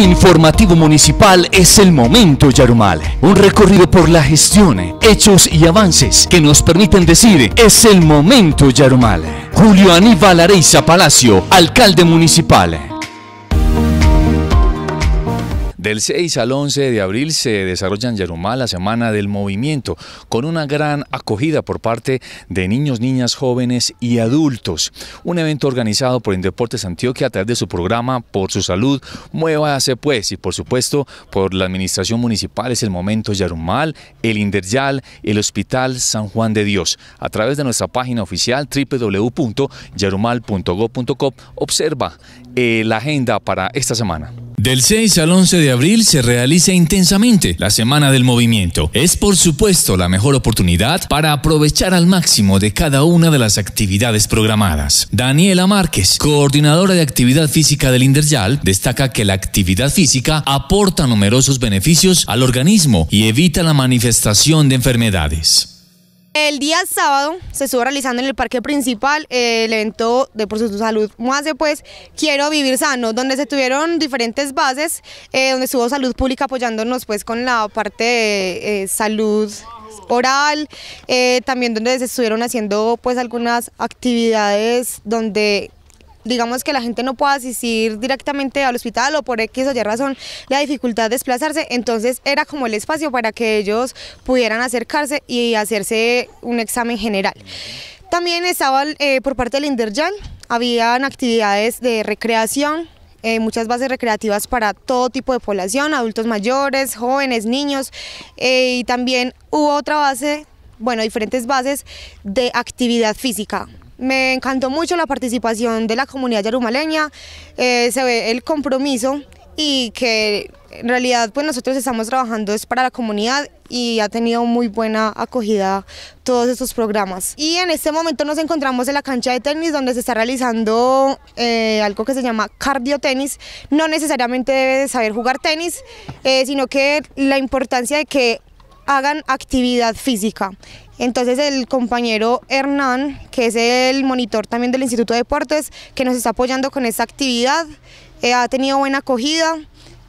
Informativo Municipal es el momento Yarumal. Un recorrido por la gestión, hechos y avances que nos permiten decir es el momento Yarumal. Julio Aníbal Areiza Palacio, alcalde municipal. Del 6 al 11 de abril se desarrolla en Yarumal la Semana del Movimiento, con una gran acogida por parte de niños, niñas, jóvenes y adultos. Un evento organizado por Indeportes Antioquia a través de su programa Por su Salud, Muévase Pues, y por supuesto por la Administración Municipal, es el Momento Yarumal, el Inderyal, el Hospital San Juan de Dios. A través de nuestra página oficial www.yarumal.gov.co, observa eh, la agenda para esta semana. Del 6 al 11 de abril se realiza intensamente la Semana del Movimiento. Es por supuesto la mejor oportunidad para aprovechar al máximo de cada una de las actividades programadas. Daniela Márquez, coordinadora de actividad física del INDERJAL, destaca que la actividad física aporta numerosos beneficios al organismo y evita la manifestación de enfermedades. El día sábado se estuvo realizando en el parque principal eh, el evento de Por su Salud hace pues Quiero Vivir Sano, donde se tuvieron diferentes bases, eh, donde estuvo Salud Pública apoyándonos pues con la parte de eh, salud oral, también donde se estuvieron haciendo pues algunas actividades donde digamos que la gente no puede asistir directamente al hospital o por X o Y razón la dificultad de desplazarse, entonces era como el espacio para que ellos pudieran acercarse y hacerse un examen general. También estaba eh, por parte del Inderjan, habían actividades de recreación, eh, muchas bases recreativas para todo tipo de población, adultos mayores, jóvenes, niños, eh, y también hubo otra base, bueno, diferentes bases de actividad física, me encantó mucho la participación de la comunidad yarumaleña, eh, se ve el compromiso y que en realidad pues nosotros estamos trabajando es para la comunidad y ha tenido muy buena acogida todos estos programas. Y en este momento nos encontramos en la cancha de tenis donde se está realizando eh, algo que se llama cardio tenis. No necesariamente debe saber jugar tenis, eh, sino que la importancia de que hagan actividad física. Entonces el compañero Hernán, que es el monitor también del Instituto de Deportes, que nos está apoyando con esta actividad, eh, ha tenido buena acogida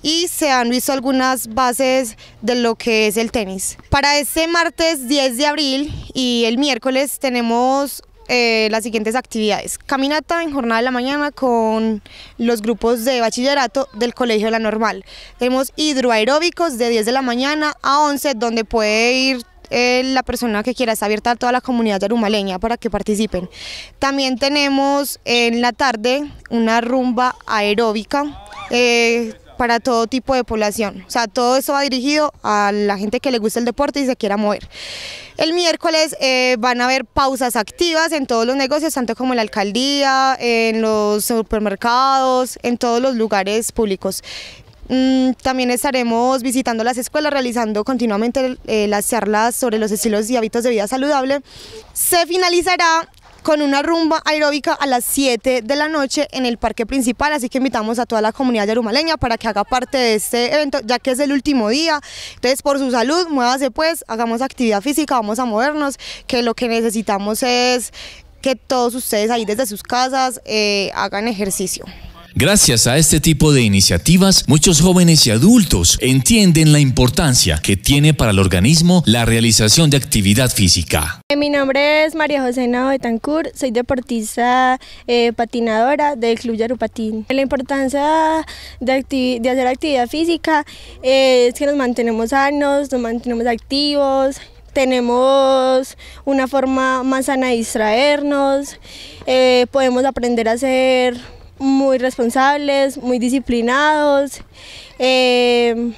y se han visto algunas bases de lo que es el tenis. Para este martes 10 de abril y el miércoles tenemos eh, las siguientes actividades. Caminata en jornada de la mañana con los grupos de bachillerato del Colegio la Normal. Tenemos hidroaeróbicos de 10 de la mañana a 11, donde puede ir eh, la persona que quiera, está abierta a toda la comunidad arumaleña para que participen. También tenemos en la tarde una rumba aeróbica eh, para todo tipo de población. O sea, todo eso va dirigido a la gente que le gusta el deporte y se quiera mover. El miércoles eh, van a haber pausas activas en todos los negocios, tanto como en la alcaldía, en los supermercados, en todos los lugares públicos. Mm, también estaremos visitando las escuelas, realizando continuamente eh, las charlas sobre los estilos y hábitos de vida saludable. Se finalizará con una rumba aeróbica a las 7 de la noche en el parque principal, así que invitamos a toda la comunidad yarumaleña para que haga parte de este evento, ya que es el último día, entonces por su salud, muévase pues, hagamos actividad física, vamos a movernos, que lo que necesitamos es que todos ustedes ahí desde sus casas eh, hagan ejercicio. Gracias a este tipo de iniciativas, muchos jóvenes y adultos entienden la importancia que tiene para el organismo la realización de actividad física. Eh, mi nombre es María José Betancur, soy deportista eh, patinadora del Club Yarupatín. La importancia de, hacer actividad física eh, es que nos mantenemos sanos, nos mantenemos activos, tenemos una forma más sana de distraernos, podemos aprender a hacer muy responsables, muy disciplinados eh,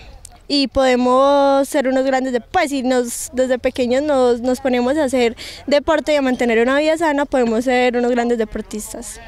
y podemos ser unos grandes, de, pues si nos, desde pequeños nos, nos ponemos a hacer deporte y a mantener una vida sana, podemos ser unos grandes deportistas.